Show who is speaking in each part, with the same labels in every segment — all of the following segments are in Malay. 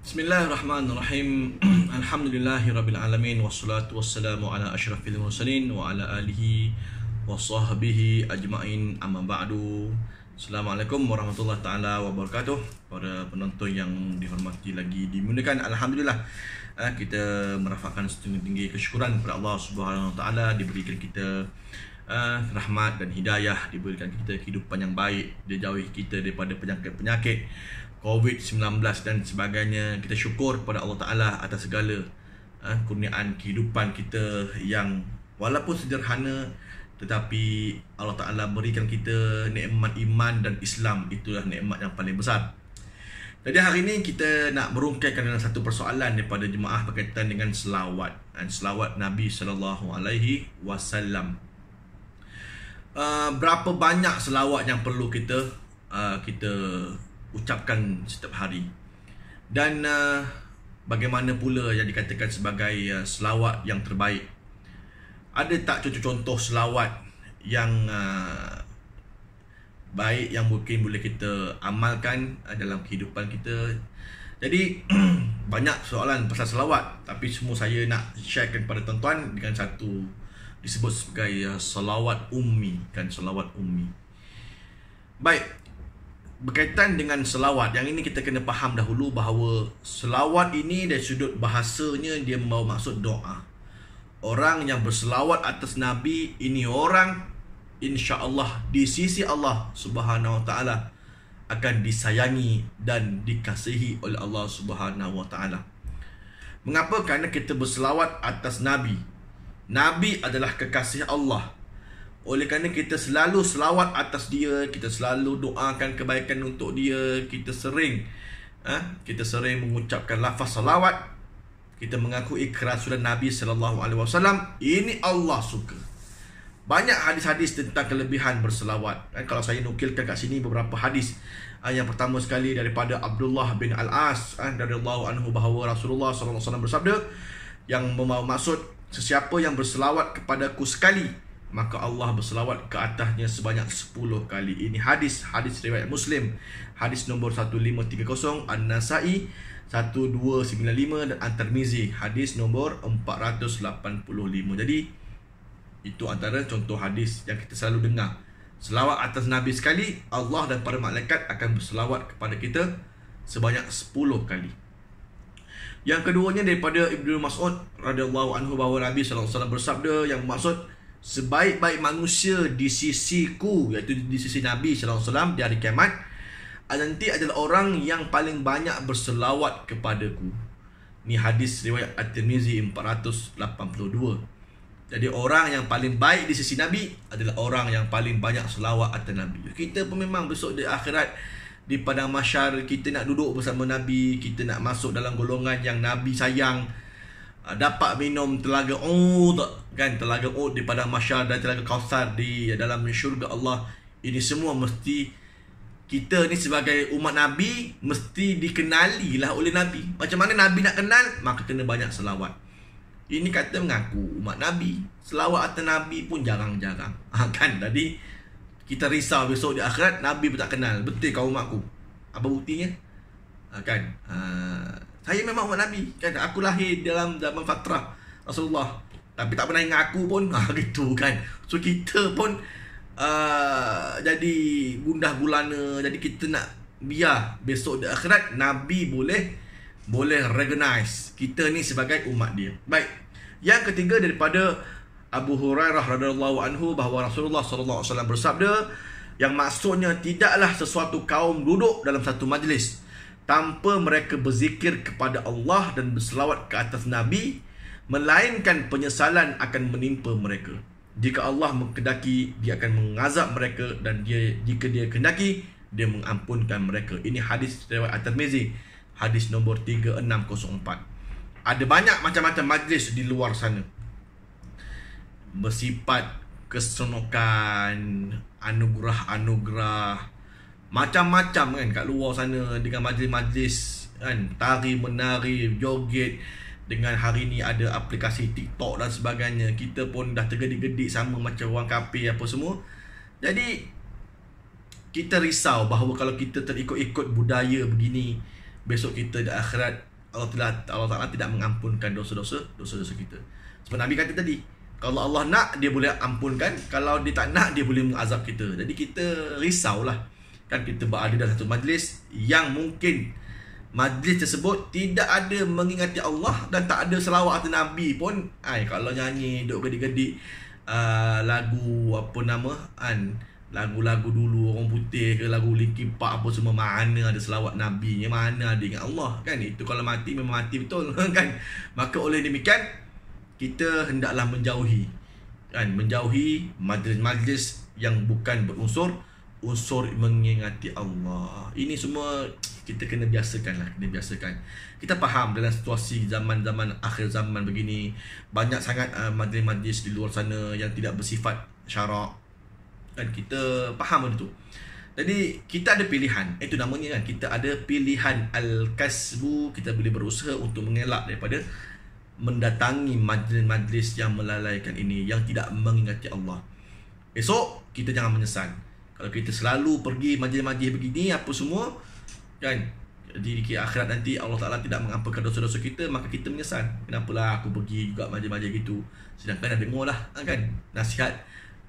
Speaker 1: Bismillahirrahmanirrahim. Alhamdulillahirabbil alamin wassalatu wassalamu ala asyrafil mursalin wa ala alihi wa sahbihi ajmain amma ba'du. Assalamualaikum warahmatullahi taala wabarakatuh para penonton yang dihormati lagi dimuliakan alhamdulillah eh, kita merafakkan setinggi tinggi kesyukuran kepada Allah Subhanahu diberikan kita eh, rahmat dan hidayah diberikan kita kehidupan yang baik dia jauhi kita daripada penyakit-penyakit COVID-19 dan sebagainya Kita syukur kepada Allah Ta'ala atas segala uh, Kurniaan kehidupan kita yang Walaupun sederhana Tetapi Allah Ta'ala berikan kita nikmat iman dan Islam Itulah nikmat yang paling besar Jadi hari ini kita nak merungkaikan dengan satu persoalan Daripada jemaah berkaitan dengan selawat dan eh, Selawat Nabi SAW Uh, eh, berapa banyak selawat yang perlu kita uh, kita ucapkan setiap hari dan uh, bagaimana pula yang dikatakan sebagai uh, selawat yang terbaik ada tak contoh-contoh selawat yang uh, baik yang mungkin boleh kita amalkan uh, dalam kehidupan kita jadi banyak soalan pasal selawat tapi semua saya nak sharekan pada tuan-tuan dengan satu disebut sebagai uh, selawat ummi kan selawat ummi baik berkaitan dengan selawat yang ini kita kena faham dahulu bahawa selawat ini dari sudut bahasanya dia membawa maksud doa orang yang berselawat atas nabi ini orang insya-Allah di sisi Allah Subhanahu Wa Taala akan disayangi dan dikasihi oleh Allah Subhanahu Wa Taala mengapa kerana kita berselawat atas nabi nabi adalah kekasih Allah oleh kerana kita selalu selawat atas dia, kita selalu doakan kebaikan untuk dia, kita sering ah ha? kita sering mengucapkan lafaz selawat, kita mengakui kerasulan Nabi sallallahu alaihi wasallam, ini Allah suka. Banyak hadis-hadis tentang kelebihan berselawat. Kan kalau saya nukilkan kat sini beberapa hadis ah, yang pertama sekali daripada Abdullah bin Al-As ah, dari Allah anhu bahawa Rasulullah sallallahu alaihi bersabda yang bermaksud sesiapa yang berselawat kepadaku sekali maka Allah berselawat ke atasnya sebanyak 10 kali. Ini hadis hadis riwayat Muslim. Hadis nombor 1530 An-Nasa'i 1295 dan At-Tirmizi hadis nombor 485. Jadi itu antara contoh hadis yang kita selalu dengar. Selawat atas Nabi sekali, Allah dan para malaikat akan berselawat kepada kita sebanyak 10 kali. Yang keduanya daripada Ibnu Mas'ud radhiyallahu anhu bahawa Nabi sallallahu alaihi wasallam bersabda yang maksud sebaik-baik manusia di sisi ku iaitu di sisi Nabi sallallahu alaihi wasallam di hari kiamat nanti adalah orang yang paling banyak berselawat kepadaku. Ni hadis riwayat At-Tirmizi 482. Jadi orang yang paling baik di sisi Nabi adalah orang yang paling banyak selawat atas Nabi. Kita pun memang besok di akhirat di padang mahsyar kita nak duduk bersama Nabi, kita nak masuk dalam golongan yang Nabi sayang. Ah, dapat minum telaga Ud oh, kan telaga Ud oh, di padang mahsyar dan telaga Kausar di dalam syurga Allah ini semua mesti kita ni sebagai umat Nabi mesti dikenali lah oleh Nabi. Macam mana Nabi nak kenal? Maka kena banyak selawat. Ini kata mengaku umat Nabi. Selawat atas Nabi pun jarang-jarang. Ha, kan? Jadi, kita risau besok di akhirat, Nabi pun tak kenal. Betul kau umatku. Apa buktinya? Ha, kan? Ha, saya memang umat Nabi kan aku lahir dalam zaman fatrah Rasulullah tapi tak pernah ingat aku pun ha, gitu kan so kita pun uh, jadi gundah gulana jadi kita nak biar besok di akhirat Nabi boleh boleh recognize kita ni sebagai umat dia baik yang ketiga daripada Abu Hurairah radhiyallahu anhu bahawa Rasulullah sallallahu alaihi wasallam bersabda yang maksudnya tidaklah sesuatu kaum duduk dalam satu majlis tanpa mereka berzikir kepada Allah dan berselawat ke atas Nabi melainkan penyesalan akan menimpa mereka jika Allah mengkedaki, dia akan mengazab mereka dan dia jika dia kedaki, dia mengampunkan mereka ini hadis riwayat at-Tirmizi hadis nombor 3604 ada banyak macam-macam majlis di luar sana bersifat keseronokan anugerah-anugerah macam-macam kan kat luar sana dengan majlis-majlis kan tari menari joget dengan hari ni ada aplikasi TikTok dan sebagainya kita pun dah tergedik-gedik sama macam orang kapi apa semua jadi kita risau bahawa kalau kita terikut-ikut budaya begini besok kita di akhirat Allah Taala Allah Taala tidak mengampunkan dosa-dosa dosa-dosa kita sebab Nabi kata tadi kalau Allah nak dia boleh ampunkan kalau dia tak nak dia boleh mengazab kita jadi kita risaulah lah kan kita berada dalam satu majlis yang mungkin majlis tersebut tidak ada mengingati Allah dan tak ada selawat atau nabi pun ai kalau nyanyi duk gedik-gedik uh, ah, lagu apa nama kan lagu-lagu dulu orang putih ke lagu Linkin Park apa semua mana ada selawat nabi ni mana ada ingat Allah kan itu kalau mati memang mati betul kan maka oleh demikian kita hendaklah menjauhi kan menjauhi majlis-majlis yang bukan berunsur unsur mengingati Allah ini semua kita kena biasakan lah kena biasakan kita faham dalam situasi zaman-zaman akhir zaman begini banyak sangat uh, majlis-majlis di luar sana yang tidak bersifat syarak dan kita faham benda tu jadi kita ada pilihan itu namanya kan kita ada pilihan al-kasbu kita boleh berusaha untuk mengelak daripada mendatangi majlis-majlis yang melalaikan ini yang tidak mengingati Allah esok kita jangan menyesal kalau kita selalu pergi majlis-majlis begini apa semua kan di akhirat nanti Allah Taala tidak mengampunkan dosa-dosa kita maka kita menyesal kenapalah aku pergi juga majlis-majlis gitu sedangkan dah dengarlah ha, kan nasihat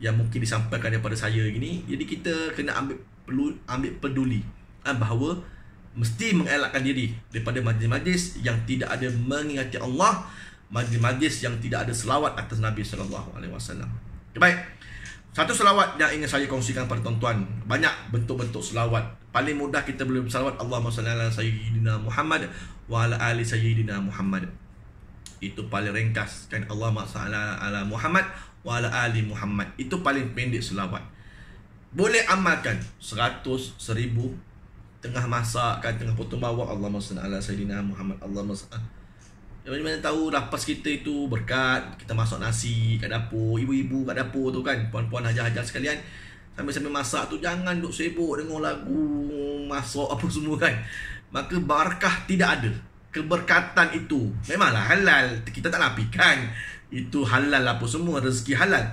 Speaker 1: yang mungkin disampaikan daripada saya gini jadi kita kena ambil perlu ambil peduli kan, bahawa mesti mengelakkan diri daripada majlis-majlis yang tidak ada mengingati Allah majlis-majlis yang tidak ada selawat atas Nabi sallallahu alaihi wasallam baik satu selawat yang ingin saya kongsikan pada tuan-tuan Banyak bentuk-bentuk selawat Paling mudah kita boleh bersalawat Allah salli ala sayyidina Muhammad Wa ala ali sayyidina Muhammad Itu paling ringkas kan Allah salli ala Muhammad Wa ala ali Muhammad Itu paling pendek selawat Boleh amalkan Seratus, seribu Tengah masak kan Tengah potong bawah Allah salli ala sayyidina Muhammad Allah salli mana, mana tahu lapas kita itu berkat Kita masak nasi kat dapur Ibu-ibu kat dapur tu kan Puan-puan hajar-hajar sekalian Sambil-sambil masak tu Jangan duduk sibuk dengar lagu Masak apa semua kan Maka barakah tidak ada Keberkatan itu Memanglah halal Kita tak lapikan Itu halal apa semua Rezeki halal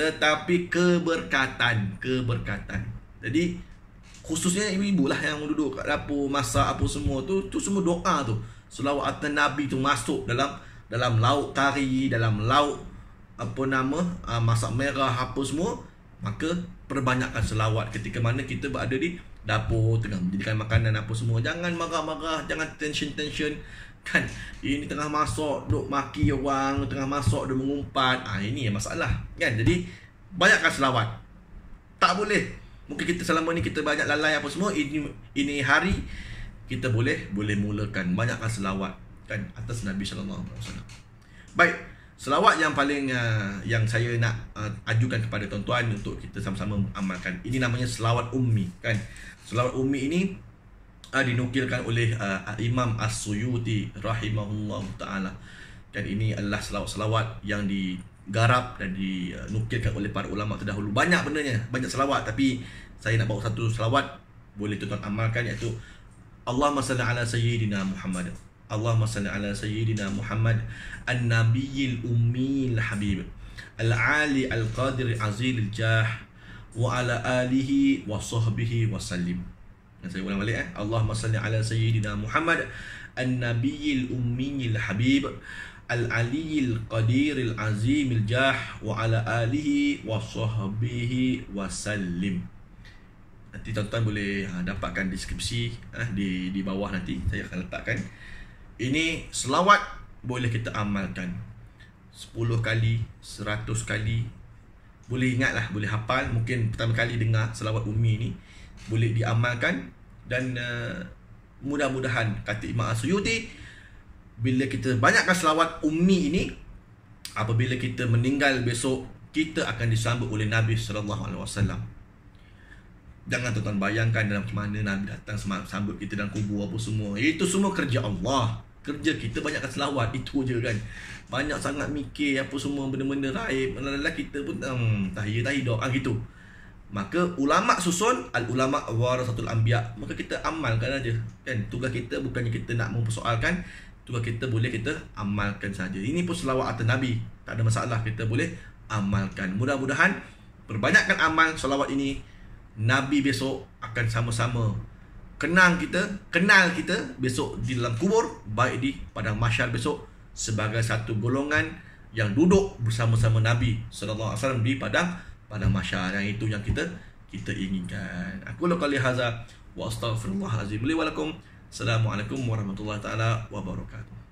Speaker 1: Tetapi keberkatan Keberkatan Jadi Khususnya ibu-ibu lah yang duduk kat dapur Masak apa semua tu Tu semua doa tu selawat atas Nabi tu masuk dalam dalam lauk tari, dalam lauk apa nama, ah, masak merah apa semua, maka perbanyakkan selawat ketika mana kita berada di dapur, tengah menjadikan makanan apa semua, jangan marah-marah, jangan tension-tension, kan ini tengah masuk, duk maki orang tengah masuk, duk mengumpat, ah ini yang masalah kan, jadi banyakkan selawat tak boleh mungkin kita selama ni kita banyak lalai apa semua ini ini hari kita boleh boleh mulakan banyakkan selawat kan atas Nabi sallallahu alaihi wasallam. Baik, selawat yang paling uh, yang saya nak uh, ajukan kepada tuan-tuan untuk kita sama-sama amalkan. Ini namanya selawat ummi kan. Selawat ummi ini uh, dinukilkan oleh uh, Imam As-Suyuti rahimahullahu taala. dan ini adalah selawat-selawat yang di garap dan dinukilkan oleh para ulama terdahulu banyak benarnya banyak selawat tapi saya nak bawa satu selawat boleh tuan-tuan amalkan iaitu اللهم صل على سيدنا محمد اللهم صل على سيدنا محمد النبي الأمي الحبيب العالي القادر العزيز الجاه وعلى آله وصحبه وسلم اللهم صل على سيدنا محمد النبي الأمي الحبيب العلي القدير العظيم الجاه وعلى آله وصحبه وسلم Nanti tuan-tuan boleh ha, dapatkan deskripsi eh, di di bawah nanti saya akan letakkan. Ini selawat boleh kita amalkan 10 kali, 100 kali. Boleh ingatlah, boleh hafal, mungkin pertama kali dengar selawat Umi ni boleh diamalkan dan uh, mudah-mudahan kata Imam Asyuti bila kita banyakkan selawat Umi ini apabila kita meninggal besok kita akan disambut oleh Nabi sallallahu alaihi wasallam. Jangan tuan-tuan bayangkan dalam macam mana Nabi datang sambut kita dalam kubur apa semua. Itu semua kerja Allah. Kerja kita banyakkan selawat. Itu je kan. Banyak sangat mikir apa semua benda-benda raib. Lala kita pun hmm, tahir tahir doa ah, gitu. Maka ulama susun al ulama warasatul anbiya. Maka kita amalkan aja. Kan tugas kita bukannya kita nak mempersoalkan tugas kita boleh kita amalkan saja. Ini pun selawat atas Nabi. Tak ada masalah kita boleh amalkan. Mudah-mudahan perbanyakkan amal selawat ini Nabi besok akan sama-sama kenal kita, kenal kita besok di dalam kubur, baik di padang masyar besok sebagai satu golongan yang duduk bersama-sama Nabi sallallahu alaihi wasallam di padang pada masyar yang itu yang kita kita inginkan. Aku la qali hadza wa astaghfirullah azim. Assalamualaikum warahmatullahi taala wabarakatuh.